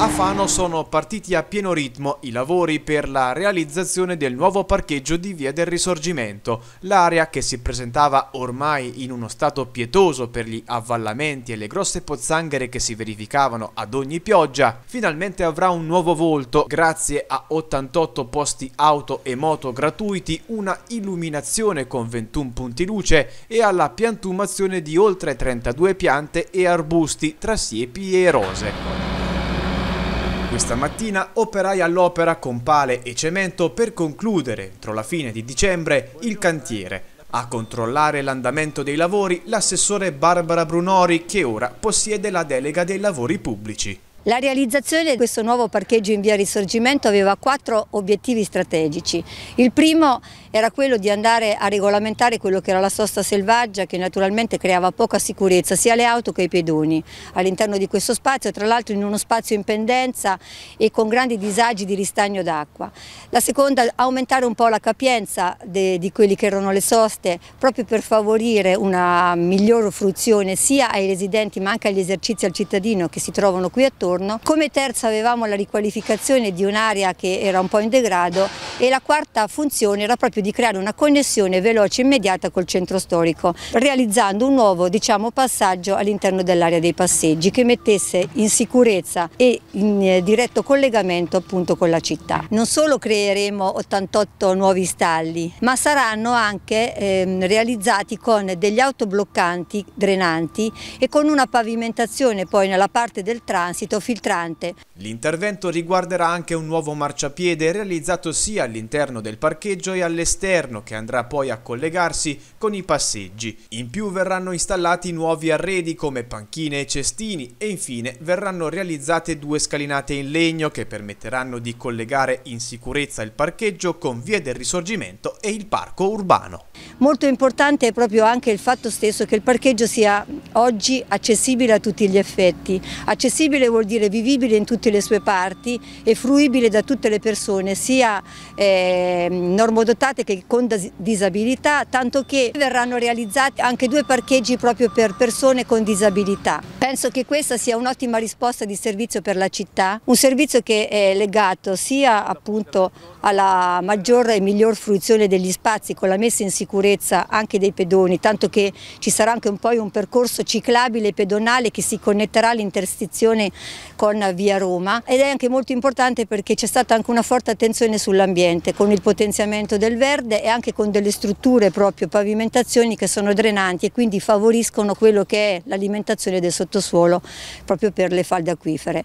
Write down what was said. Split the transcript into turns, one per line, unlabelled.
A Fano sono partiti a pieno ritmo i lavori per la realizzazione del nuovo parcheggio di Via del Risorgimento, l'area che si presentava ormai in uno stato pietoso per gli avvallamenti e le grosse pozzanghere che si verificavano ad ogni pioggia, finalmente avrà un nuovo volto grazie a 88 posti auto e moto gratuiti, una illuminazione con 21 punti luce e alla piantumazione di oltre 32 piante e arbusti tra siepi e rose. Questa mattina operai all'opera con pale e cemento per concludere, entro la fine di dicembre, il cantiere. A controllare l'andamento dei lavori l'assessore Barbara Brunori che ora possiede la delega dei lavori pubblici.
La realizzazione di questo nuovo parcheggio in via Risorgimento aveva quattro obiettivi strategici. Il primo era quello di andare a regolamentare quello che era la sosta selvaggia che naturalmente creava poca sicurezza sia alle auto che ai pedoni. All'interno di questo spazio, tra l'altro in uno spazio in pendenza e con grandi disagi di ristagno d'acqua. La seconda, aumentare un po' la capienza de, di quelli che erano le soste proprio per favorire una migliore fruizione sia ai residenti ma anche agli esercizi al cittadino che si trovano qui attorno giorno. Come terza avevamo la riqualificazione di un'area che era un po' in degrado e la quarta funzione era proprio di creare una connessione veloce e immediata col centro storico, realizzando un nuovo diciamo, passaggio all'interno dell'area dei passeggi che mettesse in sicurezza e in eh, diretto collegamento appunto con la città. Non solo creeremo 88 nuovi stalli, ma saranno anche ehm, realizzati con degli autobloccanti drenanti e con una pavimentazione poi nella parte del transito filtrante.
L'intervento riguarderà anche un nuovo marciapiede realizzato sia all'interno del parcheggio e all'esterno che andrà poi a collegarsi con i passeggi. In più verranno installati nuovi arredi come panchine e cestini e infine verranno realizzate due scalinate in legno che permetteranno di collegare in sicurezza il parcheggio con Via del Risorgimento e il parco urbano.
Molto importante è proprio anche il fatto stesso che il parcheggio sia oggi accessibile a tutti gli effetti. Accessibile vuol dire vivibile in tutte le sue parti e fruibile da tutte le persone, sia eh, normodotate che con disabilità, tanto che verranno realizzati anche due parcheggi proprio per persone con disabilità. Penso che questa sia un'ottima risposta di servizio per la città, un servizio che è legato sia appunto alla maggior e miglior fruizione degli spazi con la messa in sicurezza anche dei pedoni, tanto che ci sarà anche un, poi un percorso ciclabile e pedonale che si connetterà all'interstizione con Via Roma ed è anche molto importante perché c'è stata anche una forte attenzione sull'ambiente con il potenziamento del verde e anche con delle strutture proprio pavimentazioni che sono drenanti e quindi favoriscono quello che è l'alimentazione del sottoscritto sottosuolo proprio per le falde acquifere.